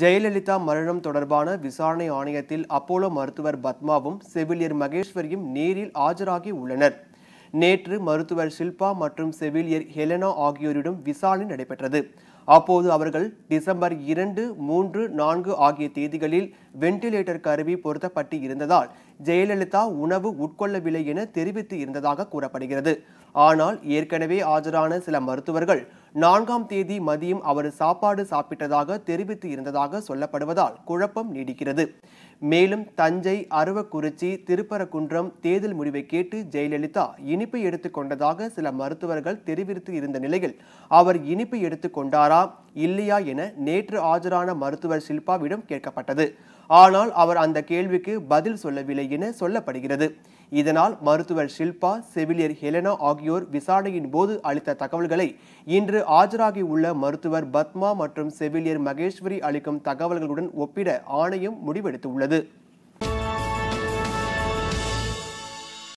ஜெயலலிதா மரணம் தொடர்பான விசாரணை ஆணையத்தில் அப்போலோ மருத்துவர் பத்மாவும் செவிலியர் மகேஸ்வரியும் நேரில் ஆஜராகி உள்ளனர் நேற்று மருத்துவர் ஷில்பா மற்றும் செவிலியர் ஹெலனா ஆகியோரிடம் விசாரணை நடைபெற்றது அப்போது அவர்கள் டிசம்பர் இரண்டு மூன்று நான்கு ஆகிய தேதிகளில் வெண்டிலேட்டர் கருவி பொருத்தப்பட்டு இருந்ததால் ஜெயலலிதா உணவு உட்கொள்ளவில்லை என தெரிவித்து இருந்ததாக கூறப்படுகிறது ஆனால் ஏற்கனவே ஆஜரான சில மருத்துவர்கள் நான்காம் தேதி மதியம் அவர் சாப்பாடு சாப்பிட்டதாக தெரிவித்து இருந்ததாக சொல்லப்படுவதால் குழப்பம் நீடிக்கிறது மேலும் தஞ்சை அருவக்குறிச்சி திருப்பரங்குன்றம் தேர்தல் முடிவை கேட்டு ஜெயலலிதா இனிப்பு எடுத்துக்கொண்டதாக சில மருத்துவர்கள் தெரிவித்து இருந்த நிலையில் அவர் இனிப்பு எடுத்துக்கொண்டாரா இல்லையா என நேற்று ஆஜரான மருத்துவர் சில்பாவிடம் கேட்கப்பட்டது ஆனால் அவர் அந்த கேள்விக்கு பதில் சொல்லவில்லை என சொல்லப்படுகிறது இதனால் மருத்துவர் ஷில்பா செவிலியர் ஹெலனா ஆகியோர் விசாரணையின் போது அளித்த தகவல்களை இன்று ஆஜராகி உள்ள மருத்துவர் பத்மா மற்றும் செவிலியர் மகேஸ்வரி அளிக்கும் தகவல்களுடன் ஒப்பிட ஆணையம் முடிவெடுத்துள்ளது